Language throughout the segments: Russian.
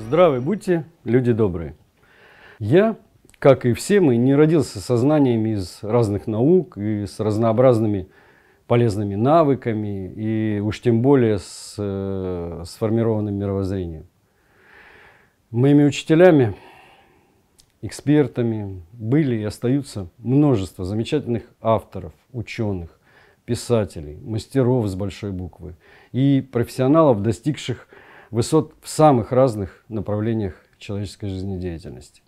Здравы будьте, люди добрые. Я, как и все мы, не родился со знаниями из разных наук и с разнообразными полезными навыками и уж тем более с э, сформированным мировоззрением. Моими учителями, экспертами были и остаются множество замечательных авторов, ученых, писателей, мастеров с большой буквы и профессионалов, достигших – высот в самых разных направлениях человеческой жизнедеятельности.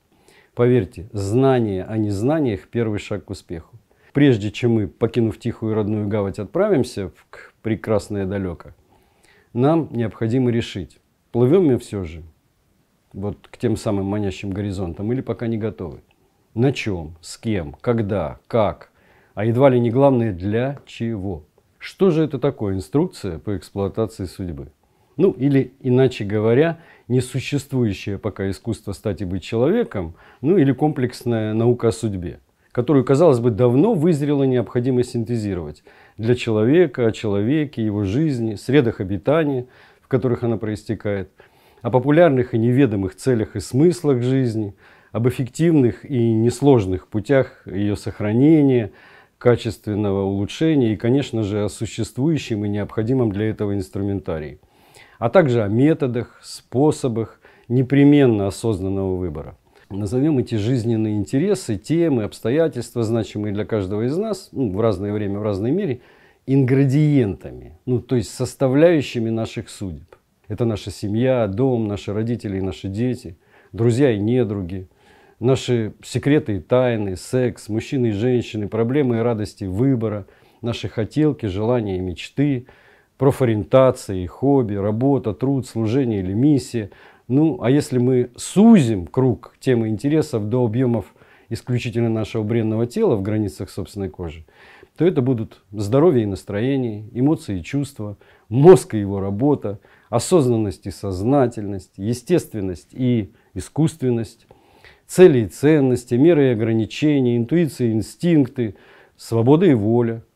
Поверьте, знание о незнаниях – первый шаг к успеху. Прежде чем мы, покинув тихую родную гавань, отправимся в прекрасное далеко, нам необходимо решить, плывем мы все же вот к тем самым манящим горизонтам или пока не готовы. На чем, с кем, когда, как, а едва ли не главное, для чего. Что же это такое инструкция по эксплуатации судьбы? Ну или, иначе говоря, несуществующее пока искусство стать и быть человеком, ну или комплексная наука о судьбе, которую, казалось бы, давно вызрела необходимость синтезировать для человека, о человеке, его жизни, средах обитания, в которых она проистекает, о популярных и неведомых целях и смыслах жизни, об эффективных и несложных путях ее сохранения, качественного улучшения и, конечно же, о существующем и необходимом для этого инструментарии – а также о методах, способах непременно осознанного выбора. Назовем эти жизненные интересы, темы, обстоятельства, значимые для каждого из нас ну, в разное время, в разной мере, ингредиентами, ну, то есть составляющими наших судеб. Это наша семья, дом, наши родители и наши дети, друзья и недруги, наши секреты и тайны, секс, мужчины и женщины, проблемы и радости выбора, наши хотелки, желания и мечты – профориентации, хобби, работа, труд, служение или миссия. Ну, а если мы сузим круг темы интересов до объемов исключительно нашего бренного тела в границах собственной кожи, то это будут здоровье и настроение, эмоции и чувства, мозг и его работа, осознанность и сознательность, естественность и искусственность, цели и ценности, меры и ограничения, интуиции и инстинкты, свобода и воля –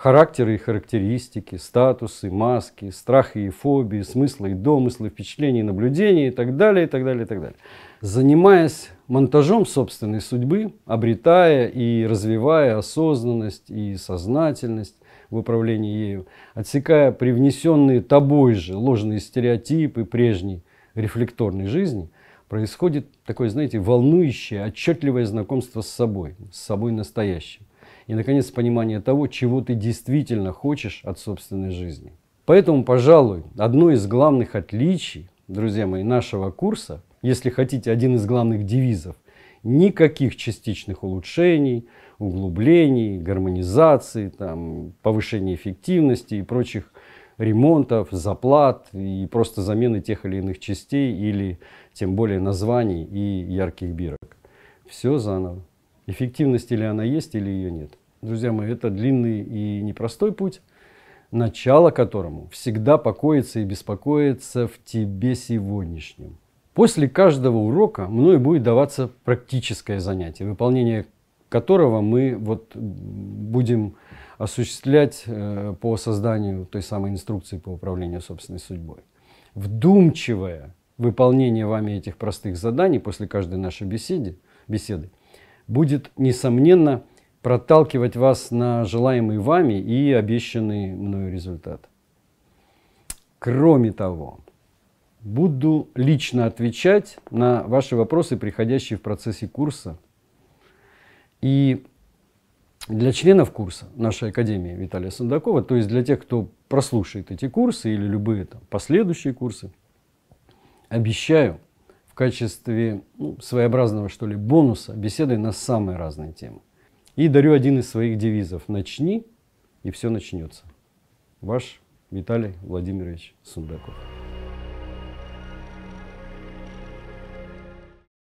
характеры и характеристики, статусы, маски, страхи и фобии, смыслы и домыслы, впечатления и наблюдения и так далее, и так далее, и так далее. Занимаясь монтажом собственной судьбы, обретая и развивая осознанность и сознательность в управлении ею, отсекая привнесенные тобой же ложные стереотипы прежней рефлекторной жизни, происходит такое, знаете, волнующее, отчетливое знакомство с собой, с собой настоящим. И, наконец, понимание того, чего ты действительно хочешь от собственной жизни. Поэтому, пожалуй, одно из главных отличий, друзья мои, нашего курса, если хотите, один из главных девизов, никаких частичных улучшений, углублений, гармонизации, там, повышения эффективности и прочих ремонтов, заплат и просто замены тех или иных частей или тем более названий и ярких бирок. Все заново эффективности ли она есть, или ее нет. Друзья мои, это длинный и непростой путь, начало которому всегда покоится и беспокоится в тебе сегодняшнем. После каждого урока мной будет даваться практическое занятие, выполнение которого мы вот будем осуществлять э, по созданию той самой инструкции по управлению собственной судьбой. Вдумчивое выполнение вами этих простых заданий после каждой нашей беседы, беседы будет, несомненно, проталкивать вас на желаемый вами и обещанный мною результат. Кроме того, буду лично отвечать на ваши вопросы, приходящие в процессе курса. И для членов курса нашей Академии Виталия Сандакова, то есть для тех, кто прослушает эти курсы или любые там, последующие курсы, обещаю – качестве ну, своеобразного, что ли, бонуса беседы на самые разные темы. И дарю один из своих девизов «Начни, и все начнется». Ваш Виталий Владимирович Сундаков.